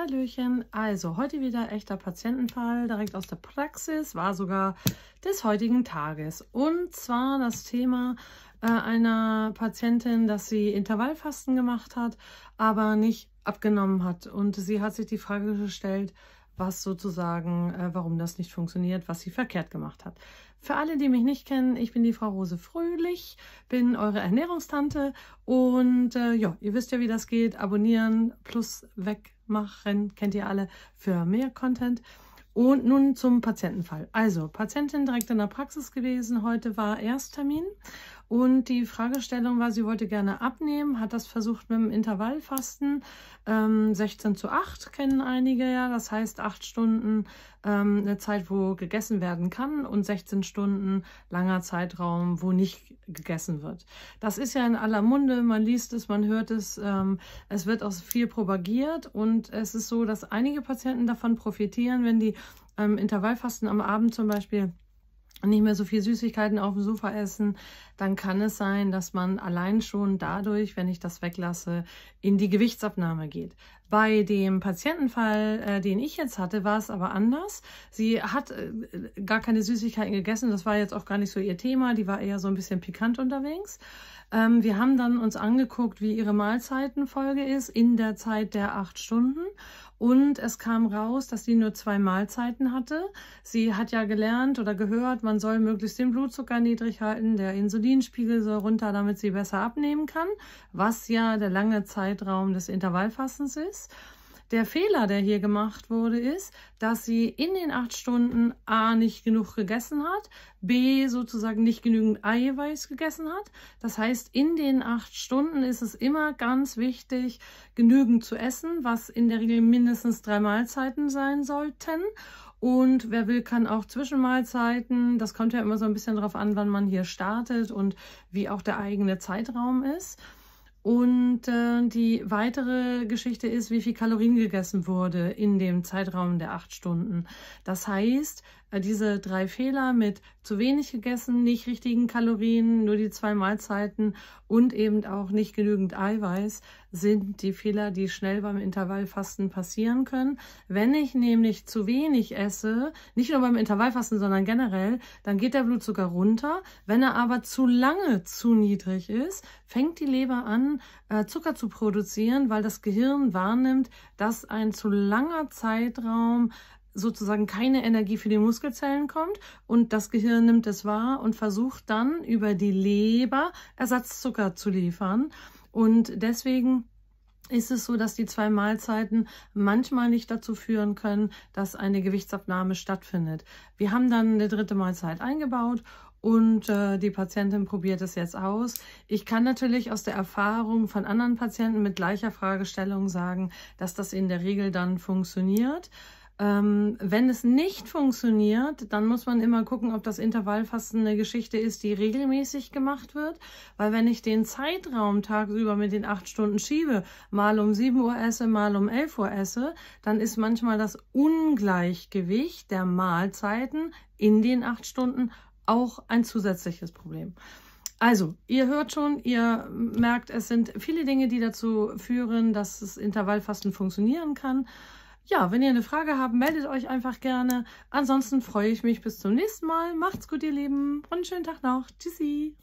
Hallöchen, also heute wieder echter Patientenfall, direkt aus der Praxis, war sogar des heutigen Tages. Und zwar das Thema äh, einer Patientin, dass sie Intervallfasten gemacht hat, aber nicht abgenommen hat. Und sie hat sich die Frage gestellt, was sozusagen, äh, warum das nicht funktioniert, was sie verkehrt gemacht hat. Für alle, die mich nicht kennen, ich bin die Frau Rose Fröhlich, bin eure Ernährungstante und äh, ja, ihr wisst ja, wie das geht. Abonnieren plus weg machen, kennt ihr alle, für mehr Content. Und nun zum Patientenfall. Also, Patientin direkt in der Praxis gewesen, heute war Ersttermin und die Fragestellung war, sie wollte gerne abnehmen, hat das versucht mit dem Intervallfasten. Ähm, 16 zu 8 kennen einige ja, das heißt 8 Stunden ähm, eine Zeit, wo gegessen werden kann und 16 Stunden langer Zeitraum, wo nicht gegessen wird. Das ist ja in aller Munde, man liest es, man hört es, ähm, es wird auch viel propagiert und es ist so, dass einige Patienten davon profitieren, wenn die ähm, Intervallfasten am Abend zum Beispiel nicht mehr so viel Süßigkeiten auf dem Sofa essen, dann kann es sein, dass man allein schon dadurch, wenn ich das weglasse, in die Gewichtsabnahme geht. Bei dem Patientenfall, äh, den ich jetzt hatte, war es aber anders. Sie hat äh, gar keine Süßigkeiten gegessen. Das war jetzt auch gar nicht so ihr Thema. Die war eher so ein bisschen pikant unterwegs. Ähm, wir haben dann uns angeguckt, wie ihre Mahlzeitenfolge ist in der Zeit der acht Stunden. Und es kam raus, dass sie nur zwei Mahlzeiten hatte. Sie hat ja gelernt oder gehört, man soll möglichst den Blutzucker niedrig halten, der Insulinspiegel soll runter, damit sie besser abnehmen kann, was ja der lange Zeitraum des Intervallfassens ist. Der Fehler, der hier gemacht wurde, ist, dass sie in den acht Stunden A nicht genug gegessen hat, B sozusagen nicht genügend Eiweiß gegessen hat. Das heißt, in den acht Stunden ist es immer ganz wichtig, genügend zu essen, was in der Regel mindestens drei Mahlzeiten sein sollten. Und wer will, kann auch Zwischenmahlzeiten. Das kommt ja immer so ein bisschen darauf an, wann man hier startet und wie auch der eigene Zeitraum ist. Und äh, die weitere Geschichte ist, wie viel Kalorien gegessen wurde in dem Zeitraum der acht Stunden. Das heißt, äh, diese drei Fehler mit zu wenig gegessen, nicht richtigen Kalorien, nur die zwei Mahlzeiten und eben auch nicht genügend Eiweiß sind die Fehler, die schnell beim Intervallfasten passieren können. Wenn ich nämlich zu wenig esse, nicht nur beim Intervallfasten, sondern generell, dann geht der Blutzucker runter. Wenn er aber zu lange zu niedrig ist, fängt die Leber an, äh, Zucker zu produzieren, weil das Gehirn wahrnimmt, dass ein zu langer Zeitraum sozusagen keine Energie für die Muskelzellen kommt und das Gehirn nimmt es wahr und versucht dann über die Leber Ersatzzucker zu liefern. Und deswegen ist es so, dass die zwei Mahlzeiten manchmal nicht dazu führen können, dass eine Gewichtsabnahme stattfindet. Wir haben dann eine dritte Mahlzeit eingebaut und äh, die Patientin probiert es jetzt aus. Ich kann natürlich aus der Erfahrung von anderen Patienten mit gleicher Fragestellung sagen, dass das in der Regel dann funktioniert. Ähm, wenn es nicht funktioniert, dann muss man immer gucken, ob das Intervallfasten eine Geschichte ist, die regelmäßig gemacht wird. Weil wenn ich den Zeitraum tagsüber mit den acht Stunden schiebe, mal um 7 Uhr esse, mal um 11 Uhr esse, dann ist manchmal das Ungleichgewicht der Mahlzeiten in den acht Stunden auch ein zusätzliches Problem. Also, ihr hört schon, ihr merkt, es sind viele Dinge, die dazu führen, dass das Intervallfasten funktionieren kann. Ja, wenn ihr eine Frage habt, meldet euch einfach gerne. Ansonsten freue ich mich bis zum nächsten Mal. Macht's gut, ihr Lieben. Und einen schönen Tag noch. Tschüssi.